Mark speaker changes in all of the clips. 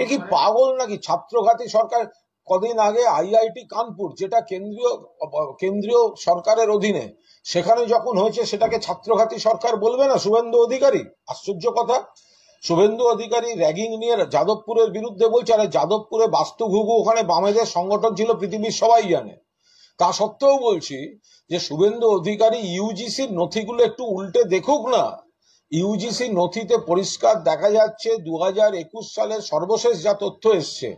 Speaker 1: এ কি পাগল নাকি ছাত্রঘাতী সরকার কদিন আগে আইআইটি কানপুর যেটা কেন্দ্রীয় কেন্দ্রীয় সরকারের অধীনে সেখানে যখন হয়েছে সেটাকে ছাত্রঘাতী সরকার বলবে না শুভেন্দু অধিকারী আশ্চর্য কথা শুভেন্দু অধিকারী র্যাগিং নিয়ে যাদবপুরের বিরুদ্ধে বলছে আরে যাদবপুরে বাস্তু ঘুঘু ওখানে বামেদের সংগঠন ছিল পৃথিবীর সবাই জানে তা সত্ত্বেও বলছি যে শুভেন্দু অধিকারী ইউজিসির নথিগুলো একটু উল্টে দেখুক না ইউজিসি নথিতে পরিষ্কার দেখা যাচ্ছে দু হাজার একুশ সালের সর্বশেষ যা তথ্য এসছে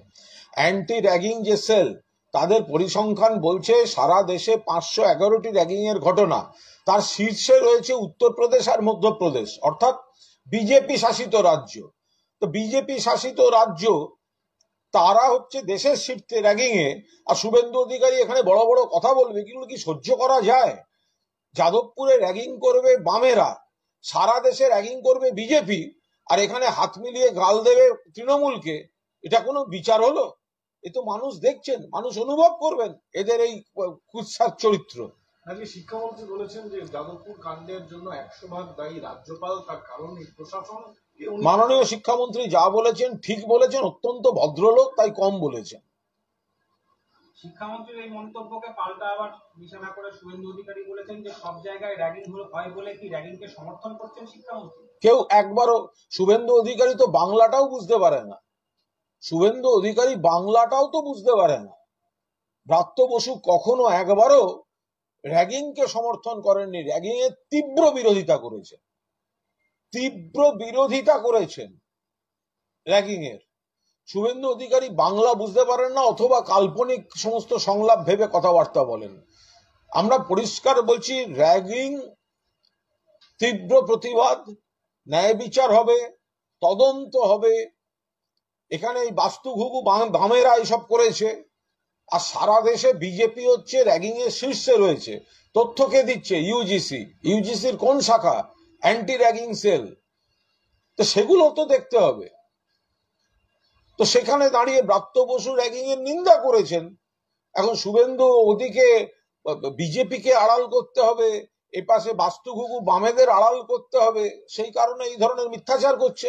Speaker 1: অ্যান্টি র্যাগিং যে সেল তাদের পরিসংখ্যান বলছে সারা দেশে পাঁচশো এগারোটি র্যাগিং এর ঘটনা তার শীর্ষে রয়েছে উত্তরপ্রদেশ আর মধ্যপ্রদেশ অর্থাৎ বিজেপি শাসিত রাজ্য তো বিজেপি শাসিত রাজ্য তারা হচ্ছে দেশের শীর্ষে র্যাগিং এ আর শুভেন্দু অধিকারী এখানে বড় বড় কথা বলবে কিন্তু কি সহ্য করা যায় যাদবপুরে র্যাগিং করবে বামেরা সারা দেশে র্যাগিং করবে বিজেপি আর এখানে হাত মিলিয়ে গাল দেবে তৃণমূলকে এটা কোনো বিচার হলো এ তো মানুষ দেখছেন মানুষ অনুভব করবেন এদের এই কুৎসার চরিত্র আজকে শিক্ষামন্ত্রী বলেছেন যে যাদবপুর কাণ্ডের জন্য একশো ভাগ দায়ী রাজ্যপাল তার কারণ প্রশাসন মাননীয় শিক্ষামন্ত্রী যা বলেছেন ঠিক বলেছেন অত্যন্ত ভদ্রলোক তাই কম বলেছেন শিক্ষামন্ত্রীর এই মন্তব্যকে পাল্টা আবার নিশানা করে শুভেন্দু অধিকারী বলেছেন যে সব জায়গায় র্যাগিং হয় বলে কি র্যাগিংকে সমর্থন করছেন শিক্ষামন্ত্রী কেউ একবারও শুভেন্দু অধিকারী তো বাংলাটাও বুঝতে পারে না শুভেন্দু অধিকারী বাংলাটাও তো বুঝতে পারে না ব্রাত্য বসু কখনো একবারও র্যাগিংকে সমর্থন করেননি র্যাগিং এর তীব্র বিরোধিতা করেছেন তীব্র বিরোধিতা করেছেন র্যাগিং এর শুভেন্দু অধিকারী বাংলা বুঝতে পারেন না অথবা কাল্পনিক সমস্ত সংলাপ ভেবে কথাবার্তা বলেন আমরা পরিষ্কার বলছি র্যাগিং তীব্র প্রতিবাদ ন্যায় বিচার হবে তদন্ত হবে এখানে এই বাস্তুঘুঘু বামেরা এইসব করেছে আর সারা দেশে বিজেপি হচ্ছে র্যাগিং এর শীর্ষে রয়েছে তথ্য কে দিচ্ছে ইউজিসি ইউজিসির কোন শাখা অ্যান্টি র্যাগিং সেল তো সেগুলো তো দেখতে হবে তো সেখানে দাঁড়িয়ে ব্রাত্য বসু র্যাগিং এর নিন্দা করেছেন এখন শুভেন্দু ওদিকে বিজেপিকে আড়াল করতে হবে এপাশে বাস্তু ঘুঘু বামেদের আড়াল করতে হবে সেই কারণে এই ধরনের মিথ্যাচার করছে